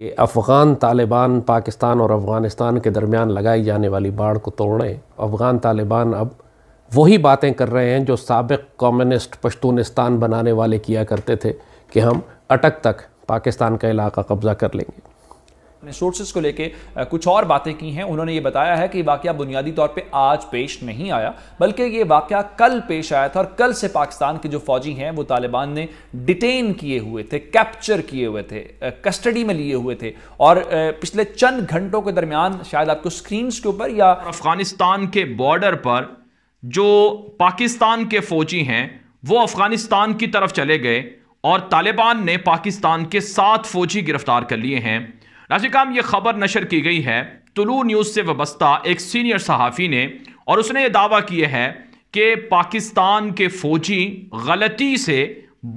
कि अफ़गान तालिबान पाकिस्तान और अफ़गानिस्तान के दरमियान लगाई जाने वाली बाढ़ को तोड़ें अफ़गान तालिबान अब वही बातें कर रहे हैं जो सबक कम्युनिस्ट पश्तूनिस्तान बनाने वाले किया करते थे कि हम अटक तक पाकिस्तान का इलाका कब्ज़ा कर लेंगे अपने सोर्सेज को लेके कुछ और बातें की हैं उन्होंने ये बताया है कि वाक्य बुनियादी तौर पर आज पेश नहीं आया बल्कि ये वाक्य कल पेश आया था और कल से पाकिस्तान के जो फौजी हैं वो तालिबान ने डिटेन किए हुए थे कैप्चर किए हुए थे कस्टडी में लिए हुए थे और पिछले चंद घंटों के दरमियान शायद आपको स्क्रीन के ऊपर या अफगानिस्तान के बॉर्डर पर जो पाकिस्तान के फौजी हैं वो अफगानिस्तान की तरफ चले गए और तालिबान ने पाकिस्तान के सात फौजी गिरफ्तार कर लिए हैं नाजिकाम ये खबर नशर की गई है तुलू न्यूज़ से वाबस्ता एक सीनियर सहाफ़ी ने और उसने ये दावा किया है कि पाकिस्तान के फ़ौजी गलती से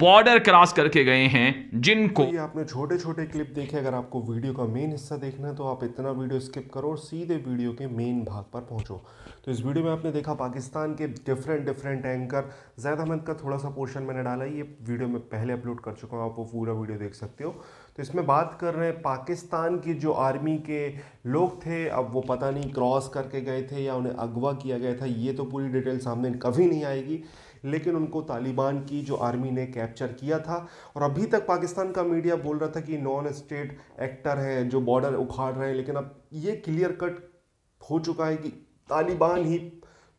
बॉर्डर क्रॉस करके गए हैं जिनको ये आपने छोटे छोटे क्लिप देखे अगर आपको वीडियो का मेन हिस्सा देखना है तो आप इतना वीडियो स्किप करो और सीधे वीडियो के मेन भाग पर पहुंचो तो इस वीडियो में आपने देखा पाकिस्तान के different different anchor Zaid Ahmed का थोड़ा सा पोर्शन मैंने डाला ये वीडियो में पहले अपलोड कर चुका हूँ आप वो पूरा वीडियो देख सकते हो तो इसमें बात कर रहे हैं पाकिस्तान की जो आर्मी के लोग थे अब वो पता नहीं क्रॉस करके गए थे या उन्हें अगवा किया गया था ये तो पूरी डिटेल सामने कभी नहीं आएगी लेकिन उनको तालिबान की जो आर्मी ने कैप्चर किया था और अभी तक पाकिस्तान का मीडिया बोल रहा था कि नॉन स्टेट एक्टर हैं जो बॉर्डर उखाड़ रहे हैं लेकिन अब ये क्लियर कट हो चुका है कि तालिबान ही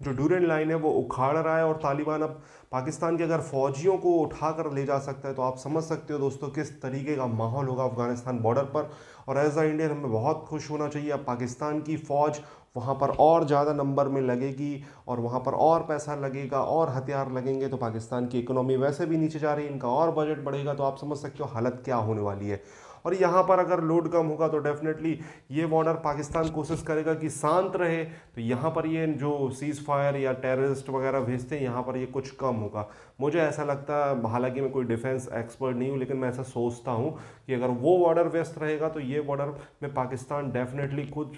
जो डूरेंट लाइन है वो उखाड़ रहा है और तालिबान अब पाकिस्तान के अगर फौजियों को उठा कर ले जा सकता है तो आप समझ सकते हो दोस्तों किस तरीके का माहौल होगा अफगानिस्तान बॉर्डर पर और एज अ इंडियन हमें बहुत खुश होना चाहिए अब पाकिस्तान की फ़ौज वहाँ पर और ज़्यादा नंबर में लगेगी और वहाँ पर और पैसा लगेगा और हथियार लगेंगे तो पाकिस्तान की इकोनॉमी वैसे भी नीचे जा रही है इनका और बजट बढ़ेगा तो आप समझ सकते हो हालत क्या होने वाली है और यहाँ पर अगर लोड कम होगा तो डेफिनेटली ये बॉर्डर पाकिस्तान कोशिश करेगा कि शांत रहे तो यहाँ पर ये जो सीज़ फायर या टेररिस्ट वगैरह भेजते हैं यहाँ पर ये कुछ कम होगा मुझे ऐसा लगता है हालांकि मैं कोई डिफेंस एक्सपर्ट नहीं हूँ लेकिन मैं ऐसा सोचता हूँ कि अगर वो बॉर्डर व्यस्त रहेगा तो ये बॉर्डर में पाकिस्तान डेफिनेटली कुछ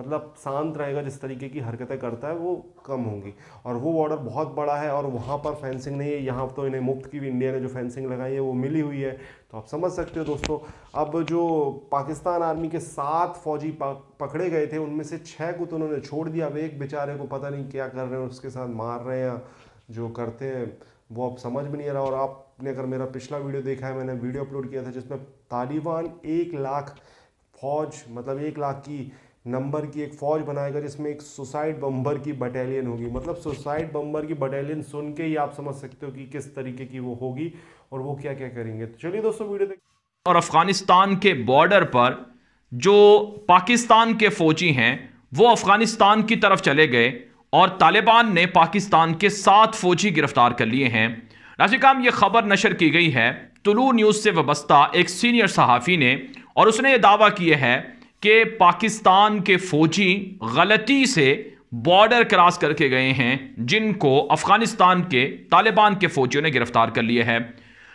मतलब शांत रहेगा जिस तरीके की हरकतें करता है वो कम होंगी और वो बॉर्डर बहुत बड़ा है और वहाँ पर फेंसिंग नहीं है यहाँ तो इन्हें मुफ्त की भी इंडिया ने जो फेंसिंग लगाई है वो मिली हुई है तो आप समझ सकते हो दोस्तों अब जो पाकिस्तान आर्मी के सात फौजी पकड़े गए थे उनमें से छः को तो उन्होंने छोड़ दिया अब एक बेचारे को पता नहीं क्या कर रहे हैं उसके साथ मार रहे हैं जो करते हैं वो अब समझ भी नहीं आ रहा और आपने अगर मेरा पिछला वीडियो देखा है मैंने वीडियो अपलोड किया था जिसमें तालिबान एक लाख फौज मतलब एक लाख की नंबर की एक फ़ौज बनाएगा जिसमें एक सुसाइड बम्बर की बटालियन होगी मतलब सुसाइड बम्बर की बटालियन सुन के ही आप समझ सकते हो कि किस तरीके की वो होगी और वो क्या क्या करेंगे तो चलिए दोस्तों वीडियो देख और अफगानिस्तान के बॉर्डर पर जो पाकिस्तान के फौजी हैं वो अफगानिस्तान की तरफ चले गए और तालिबान ने पाकिस्तान के सात फौजी गिरफ्तार कर लिए हैं नाजिकाम ये खबर नशर की गई है तुलू न्यूज़ से वस्ता एक सीनियर सहाफ़ी ने और उसने ये दावा किया है कि पाकिस्तान के फौजी गलती से बॉर्डर क्रॉस करके गए हैं जिनको अफगानिस्तान के तालिबान के फौजियों ने गिरफ्तार कर लिए है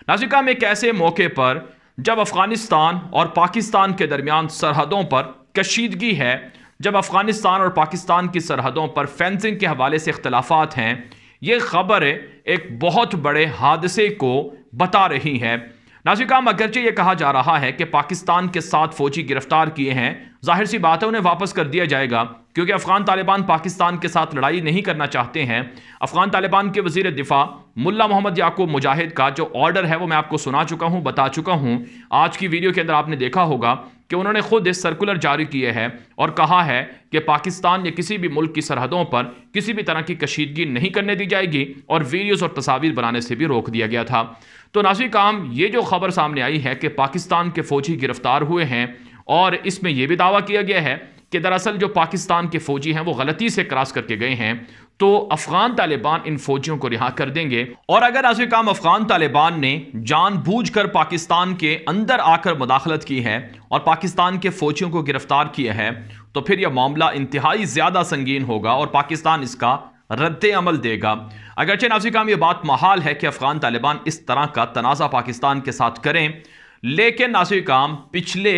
नाजिका में कैसे मौके पर जब अफगानिस्तान और पाकिस्तान के दरमियान सरहदों पर कशीदगी है जब अफगानिस्तान और पाकिस्तान की सरहदों पर फेंसिंग के हवाले से अख्तलाफा हैं ये खबर एक बहुत बड़े हादसे को बता रही है नाजिकाम अगरचे ये कहा जा रहा है कि पाकिस्तान के साथ फौजी गिरफ्तार किए हैं जाहिर सी बात है उन्हें वापस कर दिया जाएगा क्योंकि अफगान तालिबान पाकिस्तान के साथ लड़ाई नहीं करना चाहते हैं अफगान तालिबान के वजीर दिफा मुल्ला मोहम्मद याकूब मुजाहिद का जो ऑर्डर है वो मैं आपको सुना चुका हूँ बता चुका हूँ आज की वीडियो के अंदर आपने देखा होगा कि उन्होंने खुद इस सर्कुलर जारी किए हैं और कहा है कि पाकिस्तान या किसी भी मुल्क की सरहदों पर किसी भी तरह की कशीदगी नहीं करने दी जाएगी और वीडियोस और तस्वीर बनाने से भी रोक दिया गया था तो नाजी काम ये जो खबर सामने आई है कि पाकिस्तान के फ़ौजी गिरफ्तार हुए हैं और इसमें यह भी दावा किया गया है कि दरअसल जो पाकिस्तान के फ़ौजी हैं वो गलती से क्रॉस करके गए हैं तो अफगान तालिबान इन फौजियों को रिहा कर देंगे और अगर आज काम अफगान तालिबान ने जानबूझकर पाकिस्तान के अंदर आकर मुदाखलत की है और पाकिस्तान के फौजियों को गिरफ्तार किया है तो फिर यह मामला इंतहाई ज़्यादा संगीन होगा और पाकिस्तान इसका रद्द अमल देगा अगरचे नाजी काम यह बात महाल है कि अफगान तालिबान इस तरह का तनाज़ा पाकिस्तान के साथ करें लेकिन नाजी काम पिछले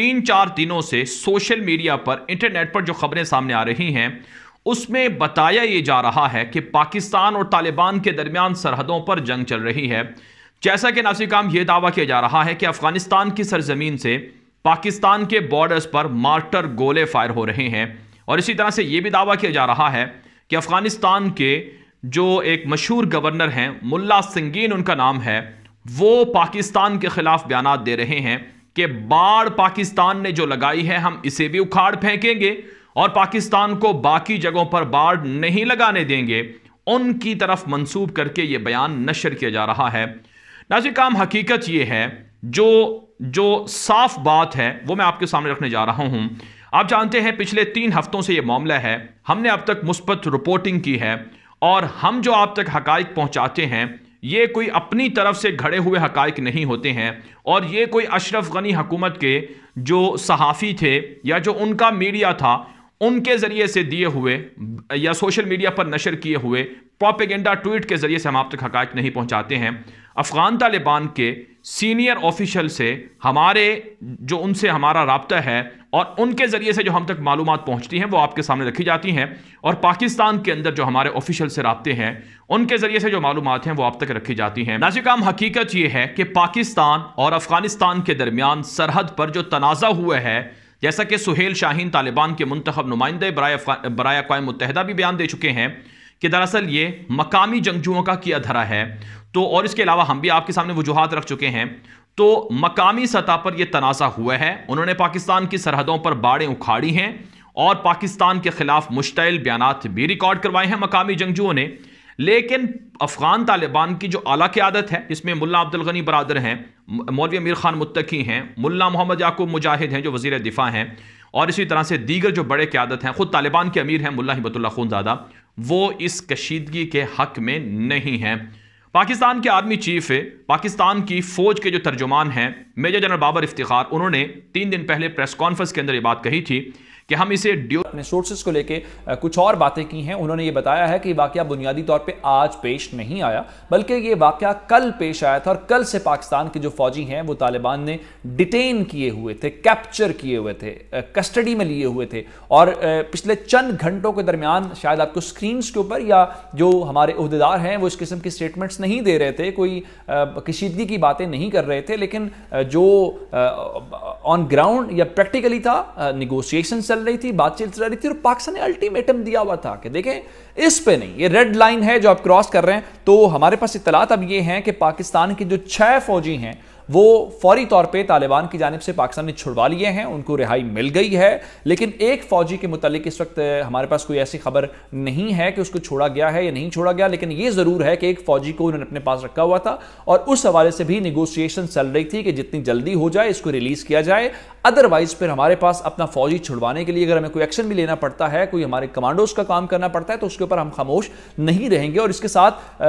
तीन चार दिनों से सोशल मीडिया पर इंटरनेट पर जो खबरें सामने आ रही हैं उसमें बताया ये जा रहा है कि पाकिस्तान और तालिबान के दरमियान सरहदों पर जंग चल रही है जैसा कि नासिर काम यह दावा किया जा रहा है कि अफगानिस्तान की सरजमीन से पाकिस्तान के बॉर्डर्स पर मार्टर गोले फायर हो रहे हैं और इसी तरह से ये भी दावा किया जा रहा है कि अफगानिस्तान के जो एक मशहूर गवर्नर हैं मुल्ला संगीन उनका नाम है वो पाकिस्तान के खिलाफ बयान दे रहे हैं कि बाढ़ पाकिस्तान ने जो लगाई है हम इसे भी उखाड़ फेंकेंगे और पाकिस्तान को बाकी जगहों पर बाढ़ नहीं लगाने देंगे उनकी तरफ मंसूब करके ये बयान नशर किया जा रहा है नाजिक काम हकीकत ये है जो जो साफ बात है वो मैं आपके सामने रखने जा रहा हूँ आप जानते हैं पिछले तीन हफ्तों से ये मामला है हमने अब तक मुस्बत रिपोर्टिंग की है और हम जो आप तक हकाइक पहुँचाते हैं ये कोई अपनी तरफ से घड़े हुए हकाइक नहीं होते हैं और ये कोई अशरफ गनी हकूमत के जो सहाफ़ी थे या जो उनका मीडिया था उनके ज़रिए से दिए हुए या सोशल मीडिया पर नशर किए हुए प्रोपेगेंडा ट्वीट के ज़रिए से हम आप तक हकायक नहीं पहुंचाते हैं अफ़गान तालिबान के सीनियर ऑफिशल से हमारे जो उनसे हमारा रबता है और उनके ज़रिए से जो हम तक मालूम पहुँचती हैं वो आपके सामने रखी जाती हैं और पाकिस्तान के अंदर जो हमारे ऑफिशल से रबते हैं उनके ज़रिए से जो मालूम हैं वो आप तक रखी जाती हैं आम हकीकत ये है कि पाकिस्तान और अफ़गानिस्तान के दरमियान सरहद पर जो तनाज़ा हुआ है जैसा कि सुहेल शाहीन तालिबान के मंतब नुमाइंदे बरए अकवाम मुतहदा भी बयान दे चुके हैं कि दरअसल ये मकामी जंगजुओं का किया धरा है तो और इसके अलावा हम भी आपके सामने वजूहत रख चुके हैं तो मकामी सतह पर यह तनाज़ा हुआ है उन्होंने पाकिस्तान की सरहदों पर बाड़ें उखाड़ी हैं और पाकिस्तान के खिलाफ मुश्तल बयान भी रिकॉर्ड करवाए हैं मकामी जंगजुओं ने लेकिन अफगान तालिबान की जो आला क्यादत है जिसमें मुला अब्दुल गनी बरदर हैं मौलवी अमीर खान मुत्तकी हैं मुला मोहम्मद याकूब मुजाहिद हैं जो वजीर दिफा हैं और इसी तरह से दीगर जो बड़े क्यादत हैं ख़ुद तालिबान के अमीर हैं मुल्ला हिबतुल्ला खूनजादा वो इस कशीदगी के हक में नहीं हैं पाकिस्तान के आर्मी चीफ पाकिस्तान की फ़ौज के जो तर्जुमान हैं मेजर जनरल बाबर इफ्तार उन्होंने तीन दिन पहले प्रेस कॉन्फ्रेंस के अंदर ये बात कही थी कि हम इसे ड्यू अपने सोर्सेज को लेके कुछ और बातें की हैं उन्होंने ये बताया है कि वाक्य बुनियादी तौर पे आज पेश नहीं आया बल्कि ये वाक्य कल पेश आया था और कल से पाकिस्तान के जो फौजी हैं वो तालिबान ने डिटेन किए हुए थे कैप्चर किए हुए थे कस्टडी में लिए हुए थे और पिछले चंद घंटों के दरमियान शायद आपको स्क्रीन के ऊपर या जो हमारे अहदेदार हैं वो इस किस्म के स्टेटमेंट्स नहीं दे रहे थे कोई कशीदगी की बातें नहीं कर रहे थे लेकिन जो ऑन ग्राउंड या प्रैक्टिकली था निगोसिएशन चल रही थी बातचीत चल रही थी और पाकिस्तान ने अल्टीमेटम दिया हुआ था कि देखें इस पे नहीं ये रेड लाइन है जो आप क्रॉस कर रहे हैं तो हमारे पास इतलात अब ये हैं कि पाकिस्तान के जो छह फौजी हैं वो फौरी तौर पे तालिबान की जानब से पाकिस्तान ने छुड़वा लिए हैं उनको रिहाई मिल गई है लेकिन एक फौजी के मुतालिक इस वक्त हमारे पास कोई ऐसी खबर नहीं है कि उसको छोड़ा गया है या नहीं छोड़ा गया लेकिन ये ज़रूर है कि एक फौजी को उन्होंने अपने पास रखा हुआ था और उस हवाले से भी निगोसिएशन चल रही थी कि जितनी जल्दी हो जाए इसको रिलीज़ किया जाए अदरवाइज फिर हमारे पास अपना फौजी छुड़वाने के लिए अगर हमें कोई एक्शन भी लेना पड़ता है कोई हमारे कमांडोज का काम करना पड़ता है तो उसके ऊपर हम खामोश नहीं रहेंगे और इसके साथ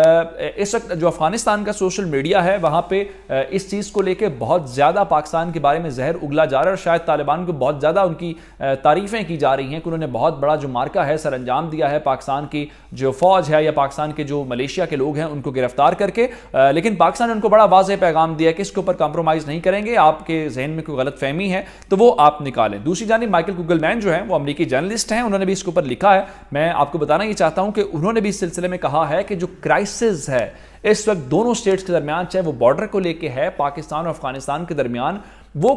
इस वक्त जो अफगानिस्तान का सोशल मीडिया है वहां पर इस चीज़ को लेकर बहुत ज़्यादा पाकिस्तान के बारे में जहर उगला जा रहा है और शायद तालिबान को बहुत ज़्यादा उनकी तारीफें की जा रही हैं कि उन्होंने बहुत बड़ा जो मार्का है सर अंजाम दिया है पाकिस्तान की जो फौज है या पाकिस्तान के जो मलेशिया के लोग हैं उनको गिरफ्तार करके लेकिन पाकिस्तान ने उनको बड़ा वाज पैगाम दिया कि इसके ऊपर कॉम्प्रोमाइज़ नहीं करेंगे आपके जहन में कोई गलत फहमी है हैं तो वो आप निकालें दूसरी जानी माइकल गूगलमैन जो है वो अमरीकी जर्नलिस्ट हैं उन्होंने भी इसके ऊपर लिखा है मैं आपको बताना ये चाहता हूँ कि उन्होंने भी इस सिलसिले में कहा है कि जो क्राइसिस है इस वक्त दोनों स्टेट्स के दरमियान चाहे वो बॉर्डर को लेकर है पाकिस्तान और अफगानिस्तान के दरमियान वो